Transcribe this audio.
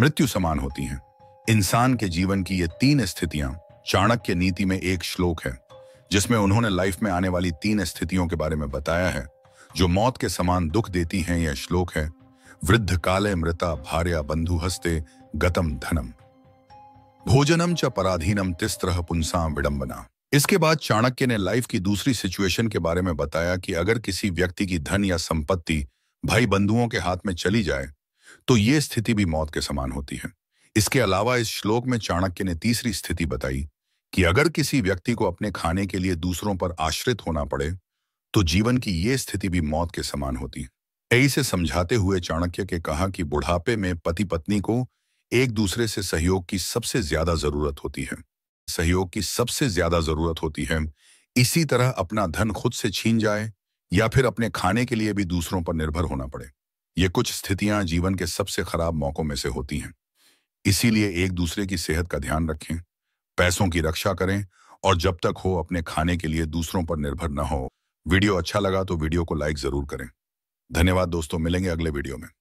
मृत्यु समान होती हैं इंसान के जीवन की ये तीन स्थितियां चाणक्य नीति में एक श्लोक है जिसमें उन्होंने लाइफ में आने वाली तीन स्थितियों के बारे में बताया है जो मौत के समान दुख देती हैं यह श्लोक है वृद्ध काले मृता भार्या बंधु हस्ते गतम धनम भोजनम च पराधीनम तिस्त्र पुनसा विडंबना इसके बाद चाणक्य ने लाइफ की दूसरी सिचुएशन के बारे में बताया कि अगर किसी व्यक्ति की धन या संपत्ति भाई बंधुओं के हाथ में चली जाए तो ये स्थिति भी मौत के समान होती है इसके अलावा इस श्लोक में चाणक्य ने तीसरी स्थिति बताई कि अगर किसी व्यक्ति को अपने खाने के लिए दूसरों पर आश्रित होना पड़े तो जीवन की ये स्थिति भी मौत के समान होती है से समझाते हुए चाणक्य के कहा कि बुढ़ापे में पति पत्नी को एक दूसरे से सहयोग की सबसे ज्यादा जरूरत होती है सहयोग की सबसे ज्यादा जरूरत होती है इसी तरह अपना धन खुद से छीन जाए या फिर अपने खाने के लिए भी दूसरों पर निर्भर होना पड़े ये कुछ स्थितियां जीवन के सबसे खराब मौकों में से होती हैं इसीलिए एक दूसरे की सेहत का ध्यान रखें पैसों की रक्षा करें और जब तक हो अपने खाने के लिए दूसरों पर निर्भर न हो वीडियो अच्छा लगा तो वीडियो को लाइक जरूर करें धन्यवाद दोस्तों मिलेंगे अगले वीडियो में